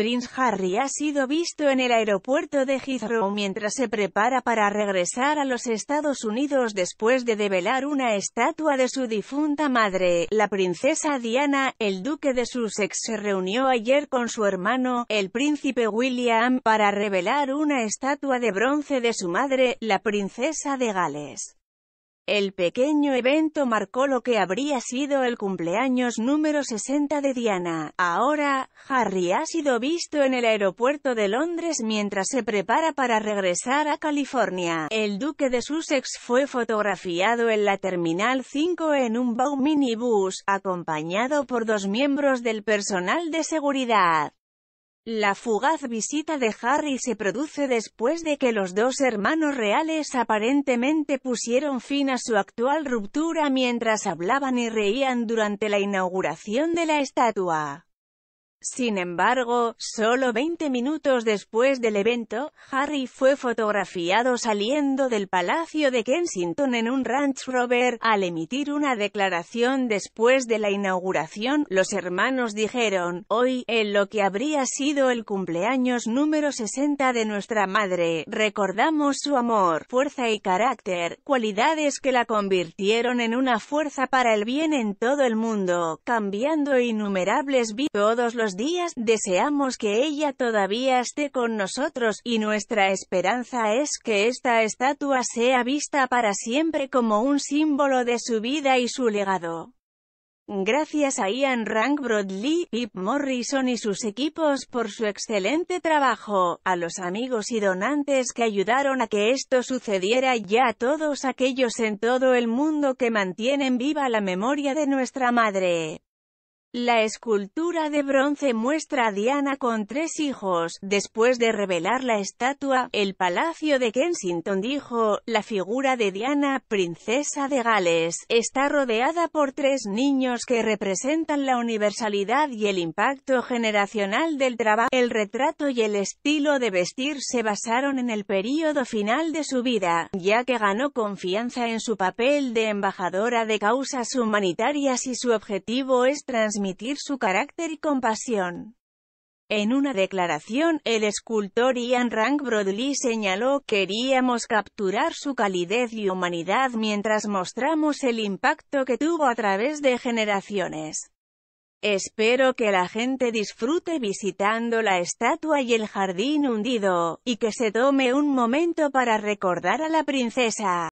Prince Harry ha sido visto en el aeropuerto de Heathrow mientras se prepara para regresar a los Estados Unidos después de develar una estatua de su difunta madre, la princesa Diana. El duque de Sussex se reunió ayer con su hermano, el príncipe William, para revelar una estatua de bronce de su madre, la princesa de Gales. El pequeño evento marcó lo que habría sido el cumpleaños número 60 de Diana. Ahora, Harry ha sido visto en el aeropuerto de Londres mientras se prepara para regresar a California. El duque de Sussex fue fotografiado en la Terminal 5 en un Bow minibus, acompañado por dos miembros del personal de seguridad. La fugaz visita de Harry se produce después de que los dos hermanos reales aparentemente pusieron fin a su actual ruptura mientras hablaban y reían durante la inauguración de la estatua. Sin embargo, solo 20 minutos después del evento, Harry fue fotografiado saliendo del Palacio de Kensington en un Ranch Rover. Al emitir una declaración después de la inauguración, los hermanos dijeron, hoy, en lo que habría sido el cumpleaños número 60 de nuestra madre, recordamos su amor, fuerza y carácter, cualidades que la convirtieron en una fuerza para el bien en todo el mundo, cambiando innumerables vidas días, deseamos que ella todavía esté con nosotros, y nuestra esperanza es que esta estatua sea vista para siempre como un símbolo de su vida y su legado. Gracias a Ian Rank Brodley, Pip Morrison y sus equipos por su excelente trabajo, a los amigos y donantes que ayudaron a que esto sucediera y a todos aquellos en todo el mundo que mantienen viva la memoria de nuestra madre. La escultura de bronce muestra a Diana con tres hijos. Después de revelar la estatua, el Palacio de Kensington dijo, la figura de Diana, princesa de Gales, está rodeada por tres niños que representan la universalidad y el impacto generacional del trabajo. El retrato y el estilo de vestir se basaron en el período final de su vida, ya que ganó confianza en su papel de embajadora de causas humanitarias y su objetivo es transmitir su carácter y compasión. En una declaración, el escultor Ian Rank broadley señaló, queríamos capturar su calidez y humanidad mientras mostramos el impacto que tuvo a través de generaciones. Espero que la gente disfrute visitando la estatua y el jardín hundido, y que se tome un momento para recordar a la princesa.